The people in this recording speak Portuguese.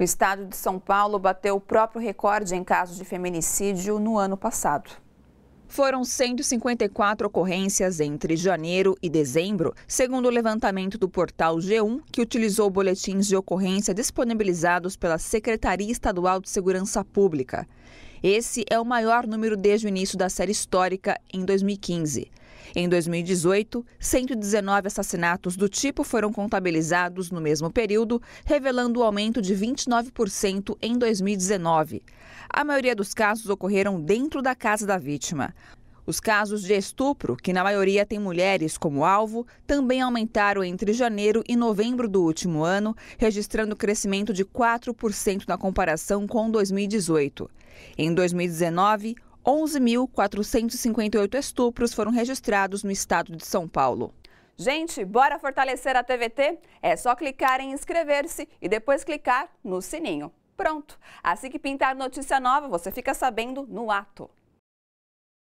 O estado de São Paulo bateu o próprio recorde em casos de feminicídio no ano passado. Foram 154 ocorrências entre janeiro e dezembro, segundo o levantamento do portal G1, que utilizou boletins de ocorrência disponibilizados pela Secretaria Estadual de Segurança Pública. Esse é o maior número desde o início da série histórica, em 2015. Em 2018, 119 assassinatos do tipo foram contabilizados no mesmo período, revelando o um aumento de 29% em 2019. A maioria dos casos ocorreram dentro da casa da vítima. Os casos de estupro, que na maioria tem mulheres como alvo, também aumentaram entre janeiro e novembro do último ano, registrando crescimento de 4% na comparação com 2018. Em 2019, 11.458 estupros foram registrados no estado de São Paulo. Gente, bora fortalecer a TVT? É só clicar em inscrever-se e depois clicar no sininho. Pronto! Assim que pintar notícia nova, você fica sabendo no ato.